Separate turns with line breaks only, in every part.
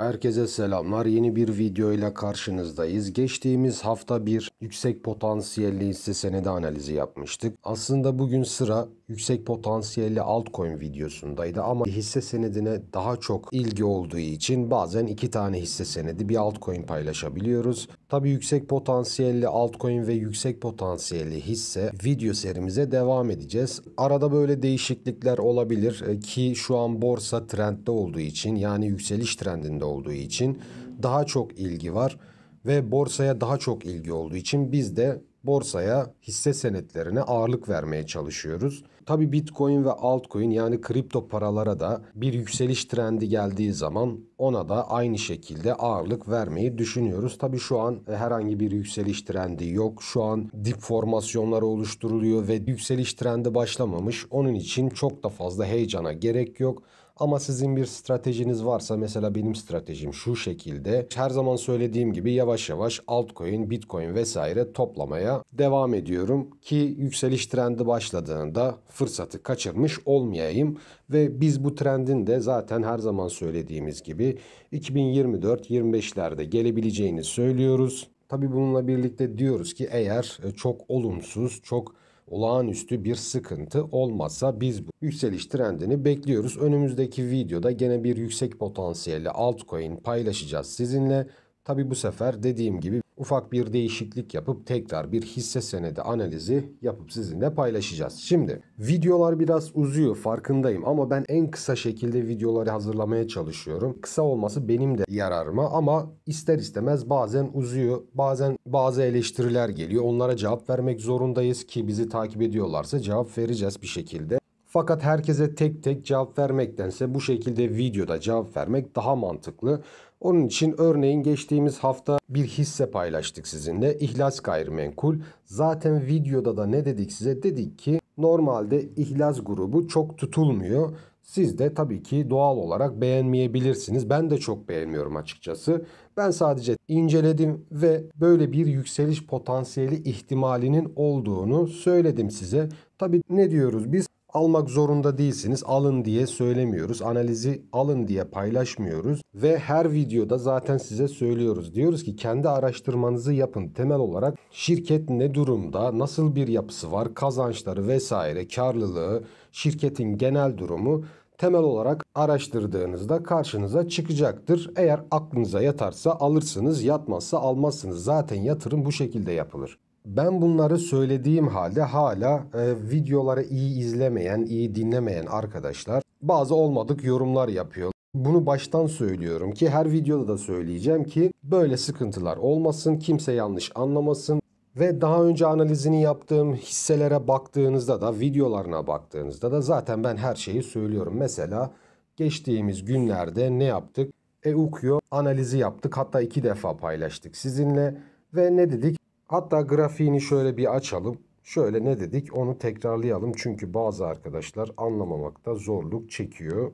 Herkese selamlar. Yeni bir video ile karşınızdayız. Geçtiğimiz hafta bir yüksek potansiyelli hisse senedi analizi yapmıştık. Aslında bugün sıra yüksek potansiyelli altcoin videosundaydı ama hisse senedine daha çok ilgi olduğu için bazen iki tane hisse senedi bir altcoin paylaşabiliyoruz. Tabi yüksek potansiyelli altcoin ve yüksek potansiyelli hisse video serimize devam edeceğiz. Arada böyle değişiklikler olabilir e, ki şu an borsa trendde olduğu için yani yükseliş trendinde olduğu için daha çok ilgi var ve borsaya daha çok ilgi olduğu için biz de borsaya hisse senetlerine ağırlık vermeye çalışıyoruz. Tabi Bitcoin ve altcoin yani kripto paralara da bir yükseliş trendi geldiği zaman ona da aynı şekilde ağırlık vermeyi düşünüyoruz. Tabi şu an herhangi bir yükseliş trendi yok. Şu an dip formasyonlar oluşturuluyor ve yükseliş trendi başlamamış. Onun için çok da fazla heyecana gerek yok. Ama sizin bir stratejiniz varsa mesela benim stratejim şu şekilde. Her zaman söylediğim gibi yavaş yavaş altcoin, bitcoin vesaire toplamaya devam ediyorum ki yükseliş trendi başladığında fırsatı kaçırmış olmayayım ve biz bu trendin de zaten her zaman söylediğimiz gibi 2024-25'lerde gelebileceğini söylüyoruz. Tabi bununla birlikte diyoruz ki eğer çok olumsuz, çok olağanüstü bir sıkıntı olmazsa biz bu yükseliş trendini bekliyoruz. Önümüzdeki videoda gene bir yüksek potansiyelli altcoin paylaşacağız sizinle. Tabi bu sefer dediğim gibi ufak bir değişiklik yapıp tekrar bir hisse senedi analizi yapıp sizinle paylaşacağız. Şimdi videolar biraz uzuyor farkındayım ama ben en kısa şekilde videoları hazırlamaya çalışıyorum. Kısa olması benim de yararıma ama ister istemez bazen uzuyor. Bazen bazı eleştiriler geliyor. Onlara cevap vermek zorundayız ki bizi takip ediyorlarsa cevap vereceğiz bir şekilde. Fakat herkese tek tek cevap vermektense bu şekilde videoda cevap vermek daha mantıklı. Onun için örneğin geçtiğimiz hafta bir hisse paylaştık sizinle. İhlas gayrimenkul. Zaten videoda da ne dedik size? Dedik ki normalde ihlas grubu çok tutulmuyor. Siz de tabii ki doğal olarak beğenmeyebilirsiniz. Ben de çok beğenmiyorum açıkçası. Ben sadece inceledim ve böyle bir yükseliş potansiyeli ihtimalinin olduğunu söyledim size. Tabii ne diyoruz biz? almak zorunda değilsiniz. Alın diye söylemiyoruz. Analizi alın diye paylaşmıyoruz. Ve her videoda zaten size söylüyoruz. Diyoruz ki kendi araştırmanızı yapın. Temel olarak şirket ne durumda, nasıl bir yapısı var, kazançları vesaire, karlılığı, şirketin genel durumu temel olarak araştırdığınızda karşınıza çıkacaktır. Eğer aklınıza yatarsa alırsınız, yatmazsa almazsınız. Zaten yatırım bu şekilde yapılır ben bunları söylediğim halde hala e, videoları iyi izlemeyen, iyi dinlemeyen arkadaşlar bazı olmadık yorumlar yapıyor. Bunu baştan söylüyorum ki her videoda da söyleyeceğim ki böyle sıkıntılar olmasın, kimse yanlış anlamasın ve daha önce analizini yaptığım hisselere baktığınızda da videolarına baktığınızda da zaten ben her şeyi söylüyorum. Mesela geçtiğimiz günlerde ne yaptık? Eukyo analizi yaptık. Hatta iki defa paylaştık sizinle ve ne dedik? Hatta grafiğini şöyle bir açalım. Şöyle ne dedik onu tekrarlayalım. Çünkü bazı arkadaşlar anlamamakta zorluk çekiyor.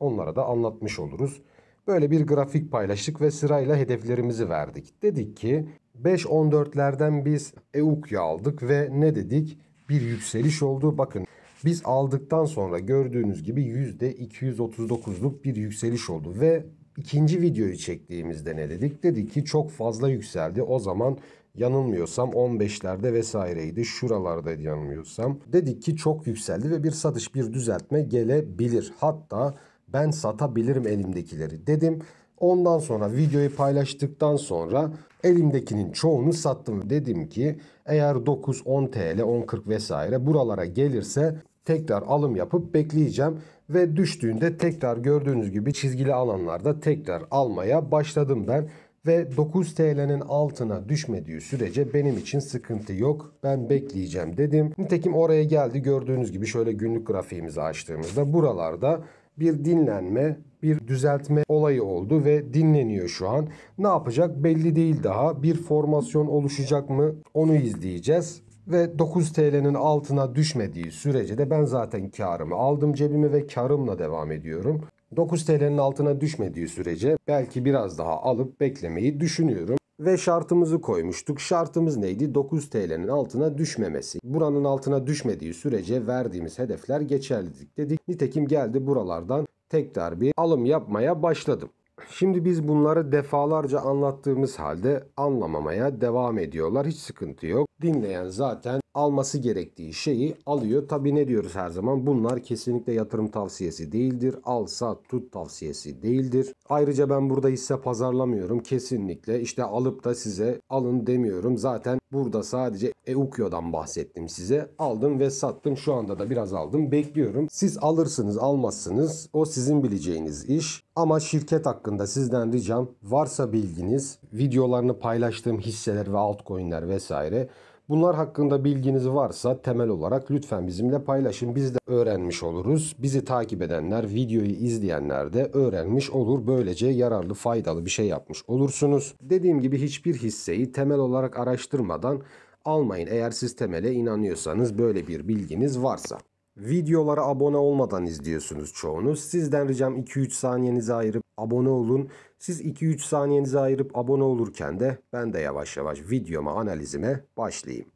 Onlara da anlatmış oluruz. Böyle bir grafik paylaştık ve sırayla hedeflerimizi verdik. Dedik ki 5 5.14'lerden biz EUK'ya aldık ve ne dedik? Bir yükseliş oldu. Bakın biz aldıktan sonra gördüğünüz gibi %239'luk bir yükseliş oldu. Ve ikinci videoyu çektiğimizde ne dedik? Dedik ki çok fazla yükseldi. O zaman yanılmıyorsam 15'lerde vesaireydi. Şuralarda yanılmıyorsam. Dedik ki çok yükseldi ve bir satış bir düzeltme gelebilir. Hatta ben satabilirim elimdekileri dedim. Ondan sonra videoyu paylaştıktan sonra elimdekinin çoğunu sattım. Dedim ki eğer 9-10 TL 10.40 vesaire buralara gelirse tekrar alım yapıp bekleyeceğim ve düştüğünde tekrar gördüğünüz gibi çizgili alanlarda tekrar almaya başladım ben ve 9 TL'nin altına düşmediği sürece benim için sıkıntı yok. Ben bekleyeceğim dedim. Nitekim oraya geldi. Gördüğünüz gibi şöyle günlük grafiğimizi açtığımızda buralarda bir dinlenme, bir düzeltme olayı oldu ve dinleniyor şu an. Ne yapacak belli değil daha. Bir formasyon oluşacak mı onu izleyeceğiz ve 9 TL'nin altına düşmediği sürece de ben zaten karımı aldım cebime ve karımla devam ediyorum. 9 TL'nin altına düşmediği sürece belki biraz daha alıp beklemeyi düşünüyorum. Ve şartımızı koymuştuk. Şartımız neydi? 9 TL'nin altına düşmemesi. Buranın altına düşmediği sürece verdiğimiz hedefler geçerlidir dedik. Nitekim geldi buralardan tekrar bir alım yapmaya başladım. Şimdi biz bunları defalarca anlattığımız halde anlamamaya devam ediyorlar. Hiç sıkıntı yok. Dinleyen zaten alması gerektiği şeyi alıyor. Tabi ne diyoruz her zaman? Bunlar kesinlikle yatırım tavsiyesi değildir. Al sat tut tavsiyesi değildir. Ayrıca ben burada hisse pazarlamıyorum. Kesinlikle işte alıp da size alın demiyorum. Zaten burada sadece Eukio'dan bahsettim size. Aldım ve sattım. Şu anda da biraz aldım. Bekliyorum. Siz alırsınız almazsınız. O sizin bileceğiniz iş. Ama şirket hakkında sizden ricam varsa bilginiz videolarını paylaştığım hisseler ve altcoin'ler vesaire Bunlar hakkında bilginiz varsa temel olarak lütfen bizimle paylaşın. Biz de öğrenmiş oluruz. Bizi takip edenler, videoyu izleyenler de öğrenmiş olur. Böylece yararlı, faydalı bir şey yapmış olursunuz. Dediğim gibi hiçbir hisseyi temel olarak araştırmadan almayın eğer siz temele inanıyorsanız böyle bir bilginiz varsa. Videolara abone olmadan izliyorsunuz çoğunuz. Sizden ricam 2-3 saniyenizi ayırıp abone olun. Siz 2-3 saniyenizi ayırıp abone olurken de ben de yavaş yavaş videoma analizime başlayayım.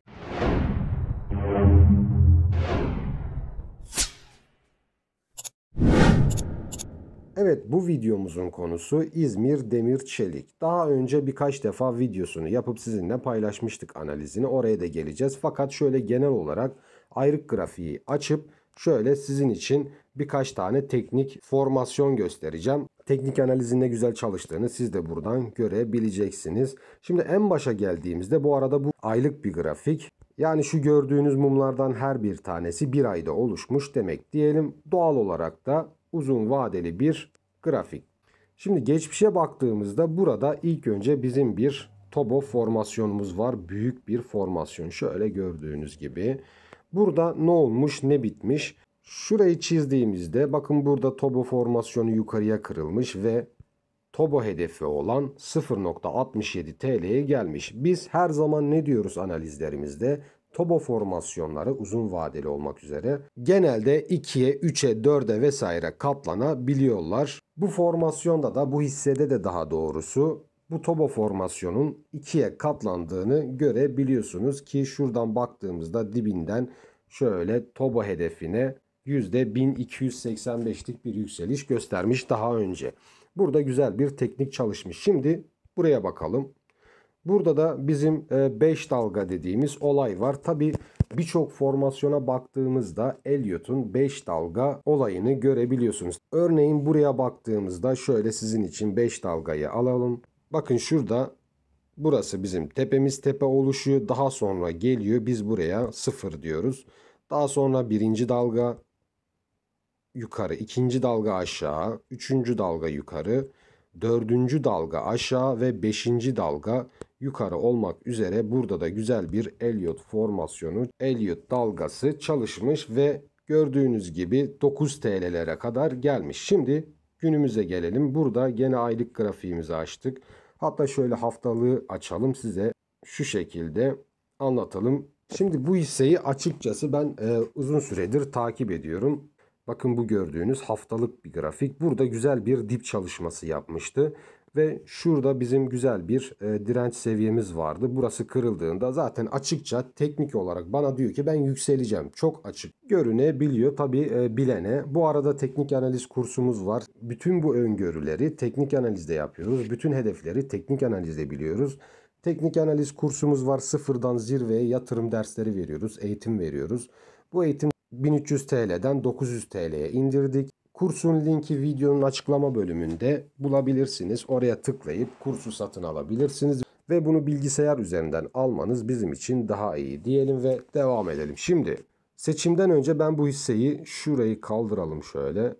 Evet bu videomuzun konusu İzmir Demir Çelik. Daha önce birkaç defa videosunu yapıp sizinle paylaşmıştık analizini. Oraya da geleceğiz. Fakat şöyle genel olarak ayrık grafiği açıp şöyle sizin için birkaç tane teknik formasyon göstereceğim. Teknik analizin ne güzel çalıştığını siz de buradan görebileceksiniz. Şimdi en başa geldiğimizde bu arada bu aylık bir grafik. Yani şu gördüğünüz mumlardan her bir tanesi bir ayda oluşmuş demek diyelim. Doğal olarak da uzun vadeli bir grafik. Şimdi geçmişe baktığımızda burada ilk önce bizim bir Tobo formasyonumuz var. Büyük bir formasyon. Şöyle gördüğünüz gibi. Burada ne olmuş ne bitmiş. Şurayı çizdiğimizde bakın burada Tobo formasyonu yukarıya kırılmış ve Tobo hedefi olan 0.67 TL'ye gelmiş. Biz her zaman ne diyoruz analizlerimizde? Tobo formasyonları uzun vadeli olmak üzere genelde 2'ye, 3'e, 4'e vesaire katlanabiliyorlar. Bu formasyonda da bu hissede de daha doğrusu bu Tobo formasyonun 2'ye katlandığını görebiliyorsunuz ki şuradan baktığımızda dibinden şöyle Tobo hedefine %1285'lik bir yükseliş göstermiş daha önce. Burada güzel bir teknik çalışmış. Şimdi buraya bakalım. Burada da bizim 5 e, dalga dediğimiz olay var. Tabi birçok formasyona baktığımızda Elliot'un 5 dalga olayını görebiliyorsunuz. Örneğin buraya baktığımızda şöyle sizin için 5 dalgayı alalım. Bakın şurada burası bizim tepemiz tepe oluşuyor. Daha sonra geliyor biz buraya 0 diyoruz. Daha sonra birinci dalga, yukarı, ikinci dalga aşağı, üçüncü dalga yukarı, dördüncü dalga aşağı ve beşinci dalga yukarı olmak üzere burada da güzel bir Elliot formasyonu, Elliot dalgası çalışmış ve gördüğünüz gibi 9 TL'lere kadar gelmiş. Şimdi günümüze gelelim. Burada gene aylık grafiğimizi açtık. Hatta şöyle haftalığı açalım size şu şekilde anlatalım. Şimdi bu hisseyi açıkçası ben e, uzun süredir takip ediyorum. Bakın bu gördüğünüz haftalık bir grafik. Burada güzel bir dip çalışması yapmıştı. Ve şurada bizim güzel bir e, direnç seviyemiz vardı. Burası kırıldığında zaten açıkça teknik olarak bana diyor ki ben yükseleceğim. Çok açık görünebiliyor tabi e, bilene. Bu arada teknik analiz kursumuz var. Bütün bu öngörüleri teknik analizde yapıyoruz. Bütün hedefleri teknik analizde biliyoruz. Teknik analiz kursumuz var. Sıfırdan zirveye yatırım dersleri veriyoruz. Eğitim veriyoruz. Bu eğitim 1300 TL'den 900 TL'ye indirdik. Kursun linki videonun açıklama bölümünde bulabilirsiniz. Oraya tıklayıp kursu satın alabilirsiniz ve bunu bilgisayar üzerinden almanız bizim için daha iyi diyelim ve devam edelim. Şimdi seçimden önce ben bu hisseyi şurayı kaldıralım şöyle.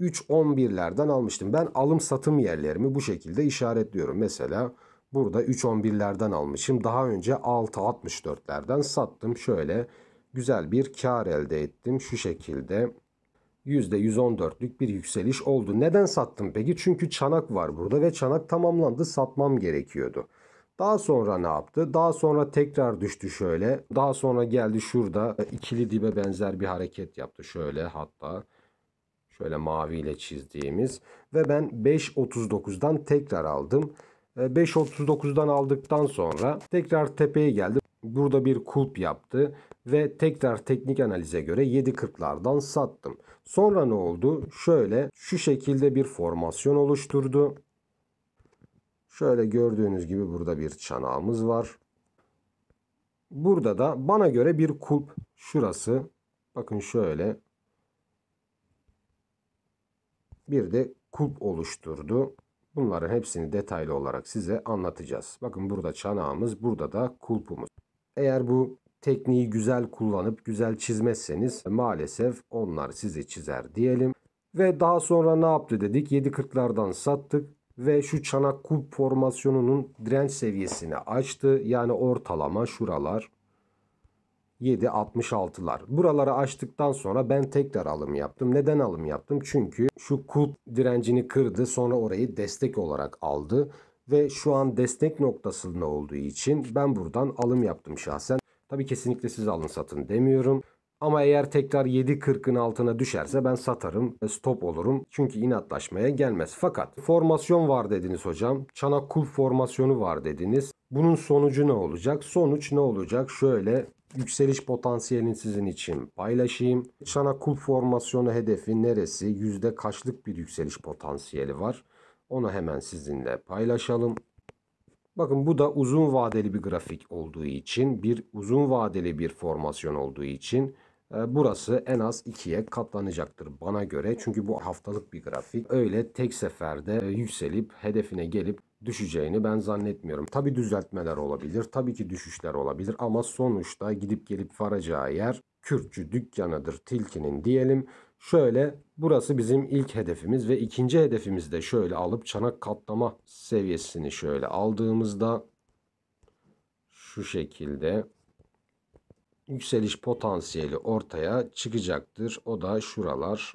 3.11'lerden almıştım. Ben alım satım yerlerimi bu şekilde işaretliyorum. Mesela burada 3.11'lerden almışım. Daha önce 6.64'lerden sattım. Şöyle güzel bir kar elde ettim şu şekilde. %114'lük bir yükseliş oldu. Neden sattım peki? Çünkü çanak var burada ve çanak tamamlandı. Satmam gerekiyordu. Daha sonra ne yaptı? Daha sonra tekrar düştü şöyle. Daha sonra geldi şurada e, ikili dibe benzer bir hareket yaptı şöyle hatta. Şöyle maviyle çizdiğimiz ve ben 5.39'dan tekrar aldım. 5.39'dan e, aldıktan sonra tekrar tepeye geldi. Burada bir kulp yaptı ve tekrar teknik analize göre 7.40'lardan sattım. Sonra ne oldu? Şöyle şu şekilde bir formasyon oluşturdu. Şöyle gördüğünüz gibi burada bir çanağımız var. Burada da bana göre bir kulp şurası. Bakın şöyle. Bir de kulp oluşturdu. Bunların hepsini detaylı olarak size anlatacağız. Bakın burada çanağımız, burada da kulpumuz. Eğer bu tekniği güzel kullanıp güzel çizmezseniz e, maalesef onlar sizi çizer diyelim. Ve daha sonra ne yaptı dedik? 7.40'lardan sattık ve şu çanak kulp formasyonunun direnç seviyesini açtı. Yani ortalama şuralar 7.66'lar. Buraları açtıktan sonra ben tekrar alım yaptım. Neden alım yaptım? Çünkü şu kulp direncini kırdı sonra orayı destek olarak aldı ve şu an destek noktasında olduğu için ben buradan alım yaptım şahsen. Tabii kesinlikle siz alın satın demiyorum. Ama eğer tekrar 7.40'ın altına düşerse ben satarım, e, stop olurum. Çünkü inatlaşmaya gelmez. Fakat formasyon var dediniz hocam. Çanak kulp formasyonu var dediniz. Bunun sonucu ne olacak? Sonuç ne olacak? Şöyle yükseliş potansiyelini sizin için paylaşayım. Çanak kulp formasyonu hedefi neresi? Yüzde kaçlık bir yükseliş potansiyeli var? Onu hemen sizinle paylaşalım. Bakın bu da uzun vadeli bir grafik olduğu için bir uzun vadeli bir formasyon olduğu için e, burası en az 2'ye katlanacaktır bana göre. Çünkü bu haftalık bir grafik. Öyle tek seferde e, yükselip hedefine gelip düşeceğini ben zannetmiyorum. Tabi düzeltmeler olabilir. Tabii ki düşüşler olabilir ama sonuçta gidip gelip varacağı yer Kürtçü dükkanıdır tilkinin diyelim Şöyle burası bizim ilk hedefimiz ve ikinci hedefimiz de şöyle alıp çanak katlama seviyesini şöyle aldığımızda şu şekilde yükseliş potansiyeli ortaya çıkacaktır. O da şuralar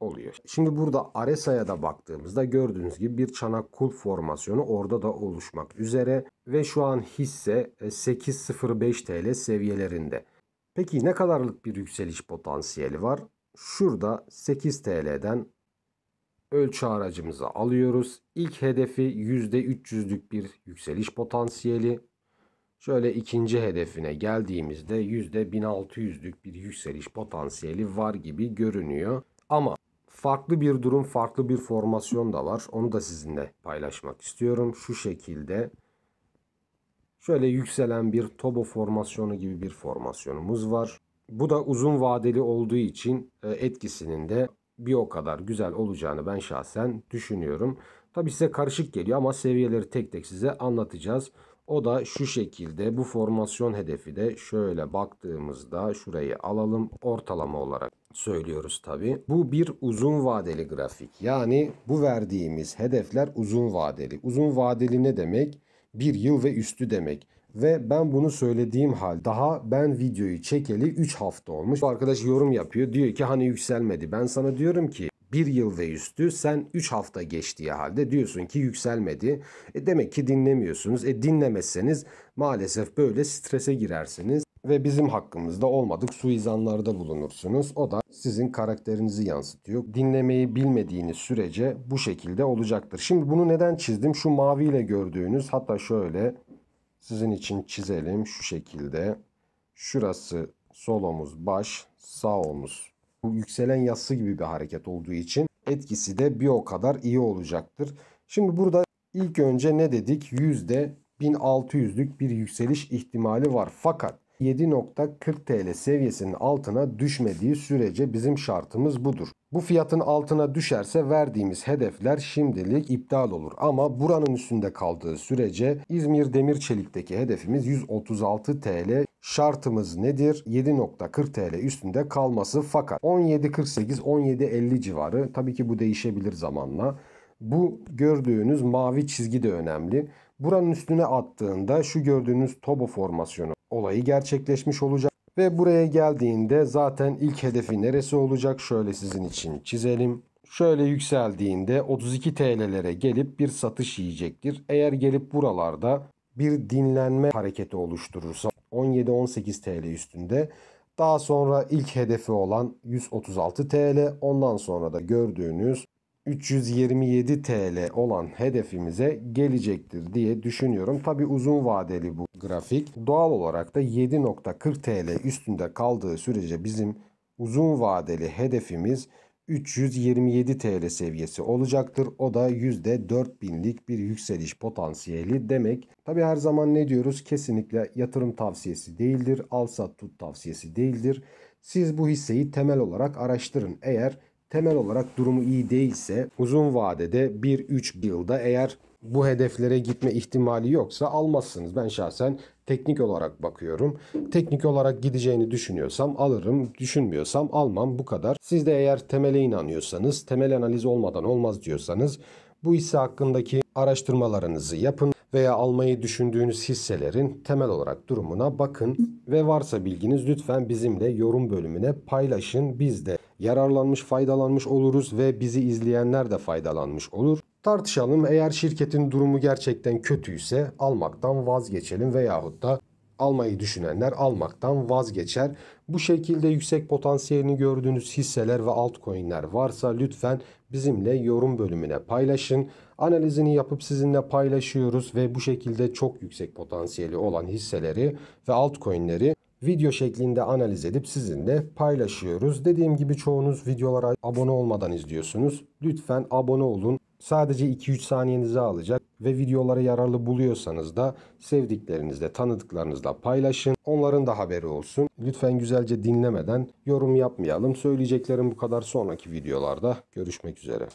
oluyor. Şimdi burada Aresa'ya da baktığımızda gördüğünüz gibi bir çanak kul formasyonu orada da oluşmak üzere ve şu an hisse 8.05 e, TL seviyelerinde. Peki ne kadarlık bir yükseliş potansiyeli var? şurada 8 TL'den ölçü aracımızı alıyoruz. İlk hedefi %300'lük bir yükseliş potansiyeli. Şöyle ikinci hedefine geldiğimizde %1600'lük bir yükseliş potansiyeli var gibi görünüyor. Ama farklı bir durum, farklı bir formasyon da var. Onu da sizinle paylaşmak istiyorum. Şu şekilde şöyle yükselen bir tobo formasyonu gibi bir formasyonumuz var. Bu da uzun vadeli olduğu için e, etkisinin de bir o kadar güzel olacağını ben şahsen düşünüyorum. Tabi size karışık geliyor ama seviyeleri tek tek size anlatacağız. O da şu şekilde bu formasyon hedefi de şöyle baktığımızda şurayı alalım ortalama olarak söylüyoruz tabi. Bu bir uzun vadeli grafik yani bu verdiğimiz hedefler uzun vadeli. Uzun vadeli ne demek? Bir yıl ve üstü demek. Ve ben bunu söylediğim hal daha ben videoyu çekeli 3 hafta olmuş. Bu arkadaş yorum yapıyor. Diyor ki hani yükselmedi. Ben sana diyorum ki bir yıl ve üstü sen 3 hafta geçtiği halde diyorsun ki yükselmedi. E demek ki dinlemiyorsunuz. E dinlemezseniz maalesef böyle strese girersiniz ve bizim hakkımızda olmadık suizanlarda bulunursunuz. O da sizin karakterinizi yansıtıyor. Dinlemeyi bilmediğiniz sürece bu şekilde olacaktır. Şimdi bunu neden çizdim? Şu maviyle gördüğünüz hatta şöyle sizin için çizelim şu şekilde. Şurası sol omuz baş, sağ omuz. Bu yükselen yassı gibi bir hareket olduğu için etkisi de bir o kadar iyi olacaktır. Şimdi burada ilk önce ne dedik? Yüzde 1600'lük bir yükseliş ihtimali var. Fakat 7.40 TL seviyesinin altına düşmediği sürece bizim şartımız budur. Bu fiyatın altına düşerse verdiğimiz hedefler şimdilik iptal olur. Ama buranın üstünde kaldığı sürece İzmir Demir Çelik'teki hedefimiz 136 TL. Şartımız nedir? 7.40 TL üstünde kalması fakat 17.48-17.50 civarı tabii ki bu değişebilir zamanla. Bu gördüğünüz mavi çizgi de önemli. Buranın üstüne attığında şu gördüğünüz tobo formasyonu olayı gerçekleşmiş olacak. Ve buraya geldiğinde zaten ilk hedefi neresi olacak? Şöyle sizin için çizelim. Şöyle yükseldiğinde 32 TL'lere gelip bir satış yiyecektir. Eğer gelip buralarda bir dinlenme hareketi oluşturursa 17-18 TL üstünde daha sonra ilk hedefi olan 136 TL ondan sonra da gördüğünüz 327 TL olan hedefimize gelecektir diye düşünüyorum. Tabi uzun vadeli bu grafik. Doğal olarak da 7.40 TL üstünde kaldığı sürece bizim uzun vadeli hedefimiz 327 TL seviyesi olacaktır. O da %4000'lik bir yükseliş potansiyeli demek. Tabi her zaman ne diyoruz? Kesinlikle yatırım tavsiyesi değildir. Al sat tut tavsiyesi değildir. Siz bu hisseyi temel olarak araştırın. Eğer temel olarak durumu iyi değilse uzun vadede 1-3 yılda eğer bu hedeflere gitme ihtimali yoksa almazsınız. Ben şahsen teknik olarak bakıyorum. Teknik olarak gideceğini düşünüyorsam alırım, düşünmüyorsam almam bu kadar. Siz de eğer temele inanıyorsanız, temel analiz olmadan olmaz diyorsanız bu hisse hakkındaki araştırmalarınızı yapın veya almayı düşündüğünüz hisselerin temel olarak durumuna bakın ve varsa bilginiz lütfen bizimle yorum bölümüne paylaşın. Biz de yararlanmış, faydalanmış oluruz ve bizi izleyenler de faydalanmış olur. Tartışalım eğer şirketin durumu gerçekten kötüyse almaktan vazgeçelim veyahut da almayı düşünenler almaktan vazgeçer. Bu şekilde yüksek potansiyelini gördüğünüz hisseler ve altcoin'ler varsa lütfen bizimle yorum bölümüne paylaşın. Analizini yapıp sizinle paylaşıyoruz ve bu şekilde çok yüksek potansiyeli olan hisseleri ve altcoin'leri video şeklinde analiz edip sizinle paylaşıyoruz. Dediğim gibi çoğunuz videolara abone olmadan izliyorsunuz. Lütfen abone olun. Sadece 2-3 saniyenizi alacak ve videoları yararlı buluyorsanız da sevdiklerinizle, tanıdıklarınızla paylaşın. Onların da haberi olsun. Lütfen güzelce dinlemeden yorum yapmayalım. Söyleyeceklerim bu kadar. Sonraki videolarda görüşmek üzere.